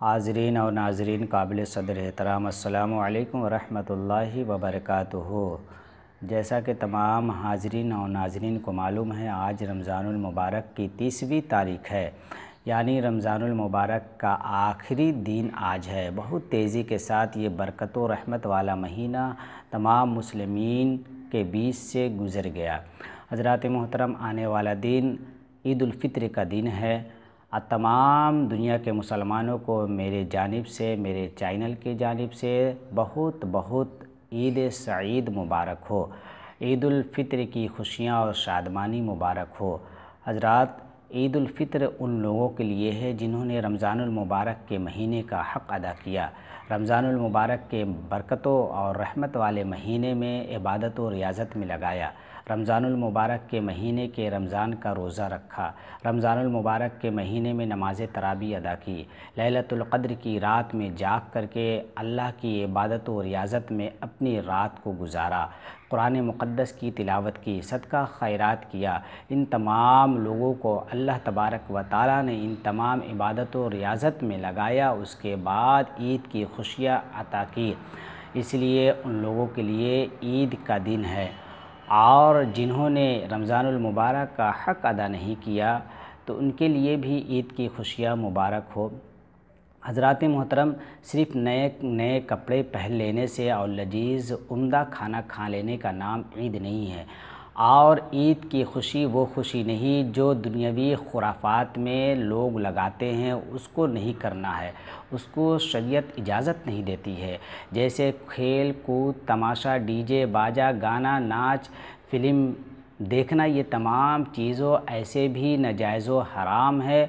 हाजरीन और नाजरीन काबिल सदर एहतराम अल्लाम वरहल वबरक जैसा कि तमाम हाजरीन और नाजरीन को मालूम है आज रमज़ानमबारक की तीसवीं तारीख है यानी रमज़ानमबारक का आखिरी दिन आज है बहुत तेज़ी के साथ ये बरकत व रहमत वाला महीना तमाम मुसलमान के बीच से गुज़र गया हज़रत मोहतरम आने वाला दिन ईदालफ़ित्र का दिन है और तमाम दुनिया के मुसलमानों को मेरे जानब से मेरे चैनल की जानब से बहुत बहुत ईद सईद मुबारक हो ईदालफ़ित्र की खुशियाँ और शादमानी मुबारक हो हजरात ईद फ़ितर उन लोगों के लिए है जिन्होंने मुबारक के महीने का हक़ अदा किया रमज़ानमबारक के बरकतों और रहमत वाले महीने में इबादत और रियाजत में लगाया रमज़ानमबारक के महीने के रमज़ान का रोज़ा रखा रमज़ानमबारक के महीने में नमाज तराबी अदा की ललतुल्क़द्र की रात में जाग करके अल्लाह की इबादत और रियाजत में अपनी रात को गुजारा कुरान मुक़दस की तिलावत की सदका खैरात किया इन तमाम लोगों को अल्लाह तबारक व ताली ने इन तमाम इबादत व रियाजत में लगाया उसके बाद ईद की खुशियाँ अता की इसलिए उन लोगों के लिए ईद का दिन है और जिन्होंने रमज़ानमबारक का हक़ अदा नहीं किया तो उनके लिए भी ईद की खुशियाँ मुबारक हो हजरत मोहतरम सिर्फ नए नए कपड़े पहन लेने से और लजीज़ उम्दा खाना खा लेने का नाम ईद नहीं है और ईद की खुशी वो खुशी नहीं जो दुनियावी खुराफात में लोग लगाते हैं उसको नहीं करना है उसको शरीयत इजाज़त नहीं देती है जैसे खेल कूद तमाशा डीजे बाजा गाना नाच फिल्म देखना ये तमाम चीज़ों ऐसे भी नजायज़ो हराम है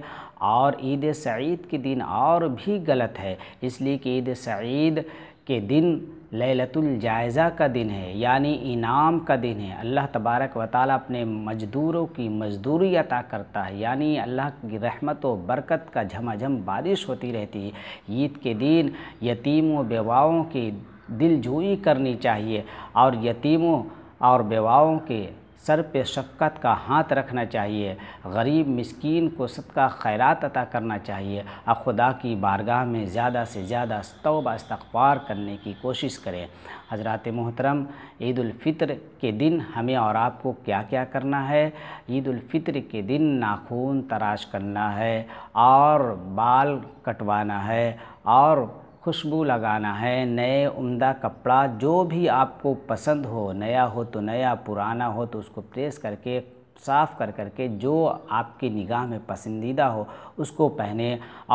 और ईद सईद के दिन और भी गलत है इसलिए कि ईद सईद के दिन लैलतुल जायज़ा का दिन है यानी इनाम का दिन है अल्लाह तबारक व अपने मजदूरों की मजदूरी अता करता है यानी अल्लाह की रहमत व बरकत का झमाझम बारिश होती रहती है ईद के दिन यतीमों बेवाओं की दिलजोई करनी चाहिए और यतीमों और बेवाओं के सर पे शफ़क़त का हाथ रखना चाहिए गरीब मिसकीन को सदका खैरात अता करना चाहिए और खुदा की बारगाह में ज़्यादा से ज़्यादा तोबा इस्तफ़ार करने की कोशिश करें हजरत मोहतरम ईदालफ़ितर के दिन हमें और आपको क्या क्या करना है ईदालफ़ितर के दिन नाखून तराश करना है और बाल कटवाना है और खुशबू लगाना है नए उम्दा कपड़ा जो भी आपको पसंद हो नया हो तो नया पुराना हो तो उसको प्रेस करके साफ़ कर करके जो आपकी निगाह में पसंदीदा हो उसको पहने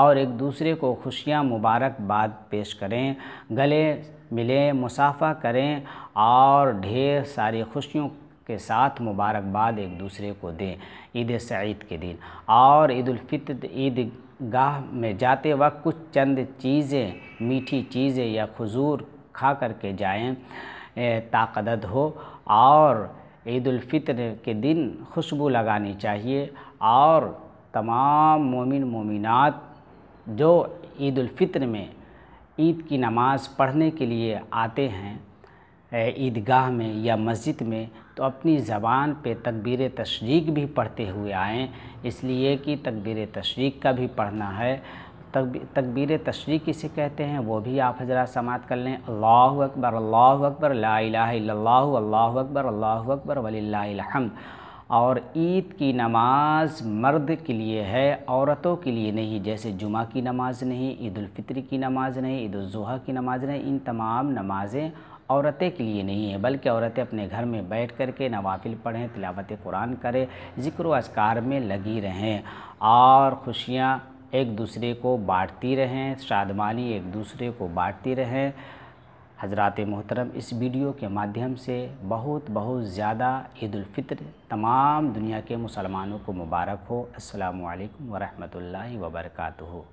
और एक दूसरे को खुशियाँ मुबारकबाद पेश करें गले मिलें मुसाफा करें और ढेर सारी खुशियों के साथ मुबारकबाद एक दूसरे को दें ईद सईद के दिन और ईद ईद गाह में जाते वक्त कुछ चंद चीज़ें मीठी चीज़ें या खजूर खा कर के जाएँ ताकदद हो और ईदालफ़ितर के दिन खुशबू लगानी चाहिए और तमाम मोमिन मोमिनात जो ईदालफ़ितर में ईद की नमाज़ पढ़ने के लिए आते हैं ईदगाह में या मस्जिद में तो अपनी ज़बान पे तकबीर तशरीक भी पढ़ते हुए आएँ इसलिए कि तकबीर तशरीक का भी पढ़ना है तकबी तकबीर तशरी किसे कहते हैं वो भी आप हजरा समात कर लें अल्लाह अकबर अल्लाह अकबर ला अल्लाह अकबर अल्लाह अकबर वलीहमद और ईद की नमाज़ मर्द के लिए है औरतों के लिए नहीं जैसे जुमा की नमाज़ नहीं ईदालफ़ितर की नमाज़ नहीं ईदालजुहा की नमाज़ नहीं इन तमाम नमाज़ें औरतें के लिए नहीं है बल्कि औरतें अपने घर में बैठ कर के नवाफिल पढ़ें तिलावत कुरान करें ज़िक्र असकार में लगी रहें और खुशियाँ एक दूसरे को बांटती रहें श्राद्धमाली एक दूसरे को बांटती रहें हजरत मोहतरम इस वीडियो के माध्यम से बहुत बहुत ज़्यादा ईदालफ़ितर तमाम दुनिया के मुसलमानों को मुबारक हो असलकम वरहमल वर्का